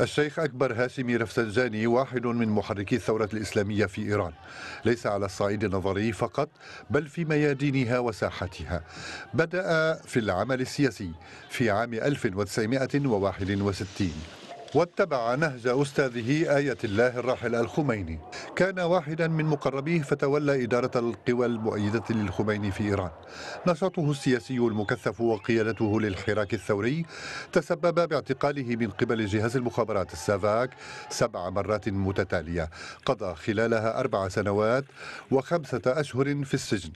الشيخ أكبر هاشمي رفسنجاني واحد من محركي الثورة الإسلامية في إيران ليس على الصعيد النظري فقط بل في ميادينها وساحتها بدأ في العمل السياسي في عام 1961 واتبع نهج أستاذه آية الله الراحل الخميني كان واحدا من مقربيه فتولى إدارة القوى المؤيدة للخميني في إيران نشاطه السياسي المكثف وقيادته للحراك الثوري تسبب باعتقاله من قبل جهاز المخابرات السافاك سبع مرات متتالية قضى خلالها أربع سنوات وخمسة أشهر في السجن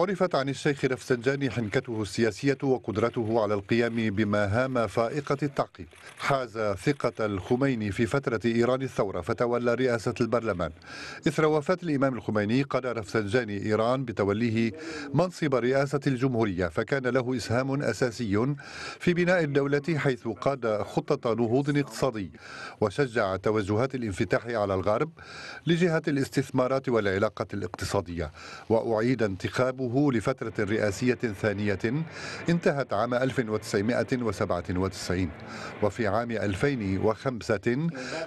عرفت عن الشيخ رفسنجاني حنكته السياسية وقدرته على القيام بمهام فائقة التعقيد حاز ثقة الخميني في فترة إيران الثورة فتولى رئاسة البرلمان إثر وفاة الإمام الخميني قاد رفسنجاني إيران بتوليه منصب رئاسة الجمهورية فكان له إسهام أساسي في بناء الدولة حيث قاد خطة نهوض اقتصادي وشجع توجهات الانفتاح على الغرب لجهة الاستثمارات والعلاقة الاقتصادية وأعيد انتخاب انتخابه لفترة رئاسية ثانية انتهت عام 1997 وفي عام 2005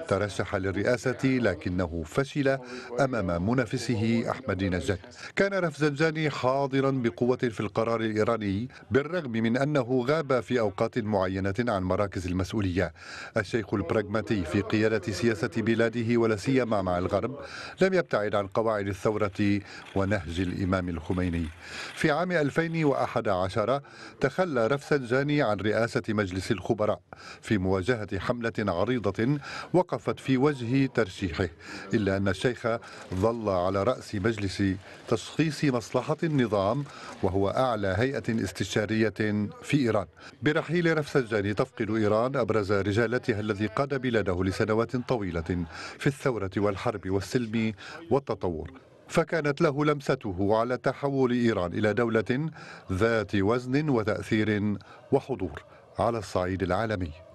ترشح للرئاسة لكنه فشل أمام منافسه أحمد نجاد كان رفزنجاني حاضرا بقوة في القرار الإيراني بالرغم من أنه غاب في أوقات معينة عن مراكز المسؤولية الشيخ البراغماتي في قيادة سياسة بلاده ولا سيما مع الغرب لم يبتعد عن قواعد الثورة ونهج الإمام الخميني الجاني في عام 2011 تخلى رفسنجاني عن رئاسة مجلس الخبراء في مواجهة حملة عريضة وقفت في وجه ترشيحه إلا أن الشيخ ظل على رأس مجلس تشخيص مصلحة النظام وهو أعلى هيئة استشارية في إيران برحيل رفسنجاني تفقد إيران أبرز رجالتها الذي قاد بلاده لسنوات طويلة في الثورة والحرب والسلم والتطور فكانت له لمسته على تحول إيران إلى دولة ذات وزن وتأثير وحضور على الصعيد العالمي